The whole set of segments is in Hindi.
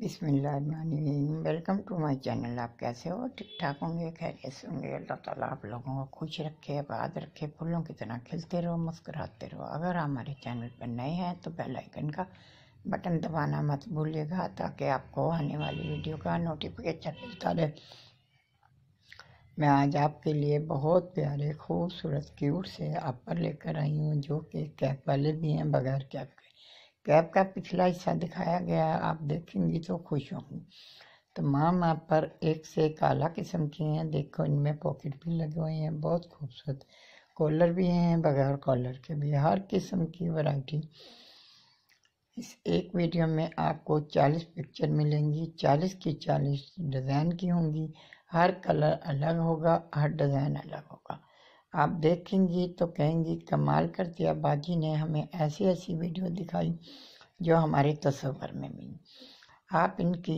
बिसमीम वेलकम टू माय चैनल आप कैसे हो ठीक ठाक होंगे खैरियत होंगे अल्लाह ताला आप लोगों को खुश रखे आबाद रखे फूलों की तरह खिलते रहो मुस्कुराते रहो अगर हमारे चैनल पर नए हैं तो बेल आइकन का बटन दबाना मत भूलिएगा ताकि आपको आने वाली वीडियो का नोटिफिकेशन मिलता रहे मैं आज आपके लिए बहुत प्यारे खूबसूरत क्यूट से आप पर लेकर आई हूँ जो कि कैप वाले भी हैं बगैर कैप के कैब का पिछला हिस्सा दिखाया गया है आप देखेंगी तो खुश होंगी तमाम आप पर एक से एक आला किस्म की हैं देखो इनमें पॉकेट भी लगे हुए हैं बहुत खूबसूरत कॉलर भी हैं बगैर कॉलर के भी हर किस्म की वैरायटी इस एक वीडियो में आपको 40 पिक्चर मिलेंगी 40 की 40 डिज़ाइन की होंगी हर कलर अलग होगा हर डिज़ाइन अलग होगा आप देखेंगी तो कहेंगी कमाल कर दिया बाजी ने हमें ऐसी ऐसी वीडियो दिखाई जो हमारे तस्वर में भी आप इनकी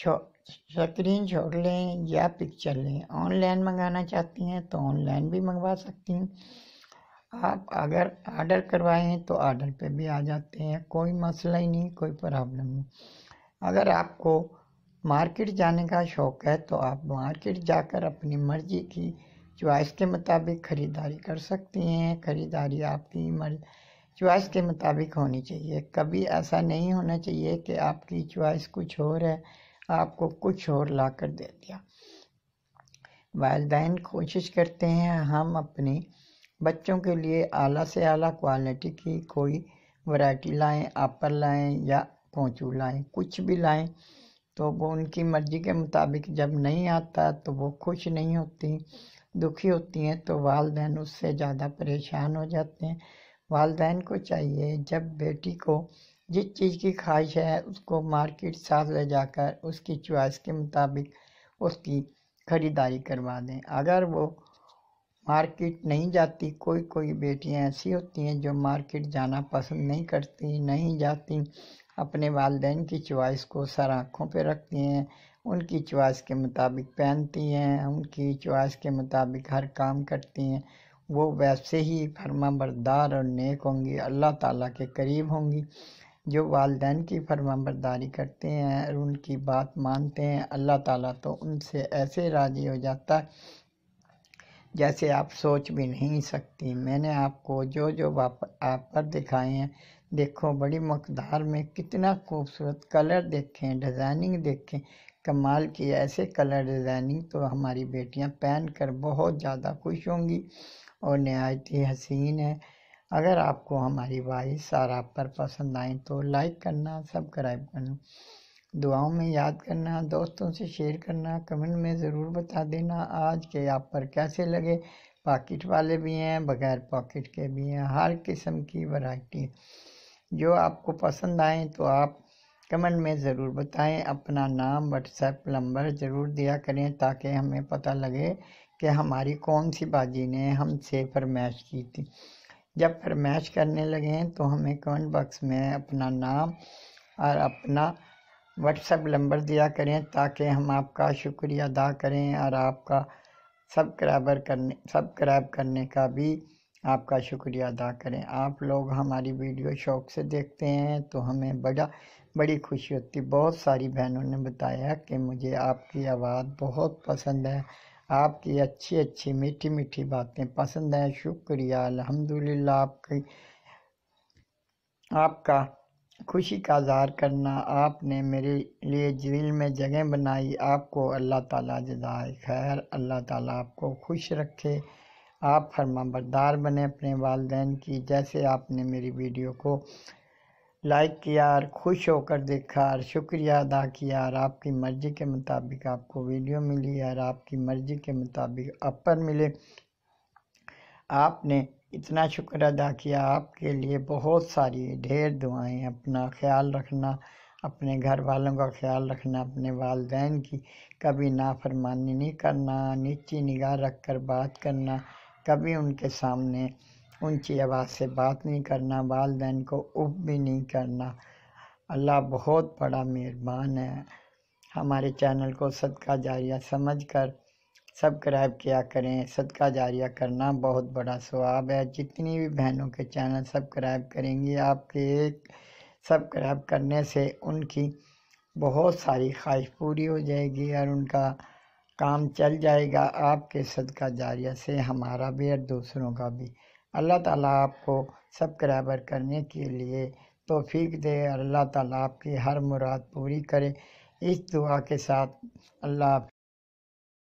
स्क्रीन छोड़ लें या पिक्चर लें ऑनलाइन मंगाना चाहती हैं तो ऑनलाइन भी मंगवा सकती हैं आप अगर आर्डर करवाएं तो आर्डर पे भी आ जाते हैं कोई मसला ही नहीं कोई प्रॉब्लम नहीं अगर आपको मार्केट जाने का शौक़ है तो आप मार्केट जाकर अपनी मर्ज़ी की चॉइस के मुताबिक ख़रीदारी कर सकती हैं ख़रीदारी आपकी मर चॉइस के मुताबिक होनी चाहिए कभी ऐसा नहीं होना चाहिए कि आपकी चॉइस कुछ और है आपको कुछ और ला कर दे दिया वालदेन कोशिश करते हैं हम अपने बच्चों के लिए आला से आला क्वालिटी की कोई वैरायटी लाएं अपर लाएं या पहुँचू लाएं कुछ भी लाएं तो वो उनकी मर्जी के मुताबिक जब नहीं आता तो वो खुश नहीं होती दुखी होती हैं तो वालदेन उससे ज़्यादा परेशान हो जाते हैं वालदेन को चाहिए जब बेटी को जिस चीज़ की ख्वाहिश है उसको मार्केट साथ ले जाकर उसकी चॉइस के मुताबिक उसकी ख़रीदारी करवा दें अगर वो मार्केट नहीं जाती कोई कोई बेटियां ऐसी होती हैं जो मार्केट जाना पसंद नहीं करती नहीं जाती अपने वालदेन की चॉइस को सर आँखों पर रखती हैं उनकी चॉइस के मुताबिक पहनती हैं उनकी चॉइस के मुताबिक हर काम करती हैं वो वैसे ही फर्मा बरदार और नेक होंगी अल्लाह ताला के करीब होंगी जो वालदेन की फर्मा बरदारी करते हैं और उनकी बात मानते हैं अल्लाह ताला तो उनसे ऐसे राजी हो जाता है जैसे आप सोच भी नहीं सकती मैंने आपको जो जो आप पर दिखाए हैं देखो बड़ी मकदार में कितना खूबसूरत कलर देखें डिज़ाइनिंग देखें कमाल की ऐसे कलर डिज़ाइनिंग तो हमारी बेटियां पहन कर बहुत ज़्यादा खुश होंगी और नहायत ही हसीन है अगर आपको हमारी वाइस सारा पर पसंद आए तो लाइक करना सब्सक्राइब करना दुआओं में याद करना दोस्तों से शेयर करना कमेंट में ज़रूर बता देना आज के आप पर कैसे लगे पॉकेट वाले भी हैं बग़ैर पॉकेट के भी हैं हर किस्म की वैरायटी जो आपको पसंद आए तो आप कमेंट में ज़रूर बताएं अपना नाम व्हाट्सएप नंबर ज़रूर दिया करें ताकि हमें पता लगे कि हमारी कौन सी बाजी ने हमसे फरमाइश की थी जब फरमाइश करने लगें तो हमें कमेंट बॉक्स में अपना नाम और अपना व्हाट्सएप नंबर दिया करें ताकि हम आपका शुक्रिया अदा करें और आपका सब्सक्राइबर करने सब्सक्राइब करने का भी आपका शुक्रिया अदा करें आप लोग हमारी वीडियो शौक से देखते हैं तो हमें बड़ा बड़ी खुशी होती बहुत सारी बहनों ने बताया कि मुझे आपकी आवाज़ बहुत पसंद है आपकी अच्छी अच्छी मीठी मीठी बातें पसंद हैं शुक्रिया अलहमदिल्ला आपकी आपका खुशी का इजहार करना आपने मेरे लिए दिल में जगह बनाई आपको अल्लाह ताला जजाय खैर अल्लाह ताला आपको खुश रखे आप फरमाबरदार बने अपने वालदेन की जैसे आपने मेरी वीडियो को लाइक किया और खुश होकर देखा और शुक्रिया अदा किया और आपकी मर्ज़ी के मुताबिक आपको वीडियो मिली और आपकी मर्ज़ी के मुताबिक अपन मिले आपने इतना शुक्र अदा किया आपके लिए बहुत सारी ढेर दुआएं अपना ख्याल रखना अपने घर वालों का ख्याल रखना अपने वालदेन की कभी नाफरमानी नहीं करना नीची निगाह रख कर बात करना कभी उनके सामने ऊंची आवाज़ से बात नहीं करना वालदेन को उप भी नहीं करना अल्लाह बहुत बड़ा मेहरबान है हमारे चैनल को सदका जारिया समझ कर सब्सक्राइब किया करें सदका जारिया करना बहुत बड़ा स्वाब है जितनी भी बहनों के चैनल सब्सक्राइब करेंगी आपके एक सब्सक्राइब करने से उनकी बहुत सारी ख्वाहिश पूरी हो जाएगी और उनका काम चल जाएगा आपके सदका जारिया से हमारा भी और दूसरों का भी अल्लाह ताला आपको सब्सक्राइबर करने के लिए तोफीक दे अल्लाह ताला आपकी हर मुराद पूरी करे इस दुआ के साथ अल्लाह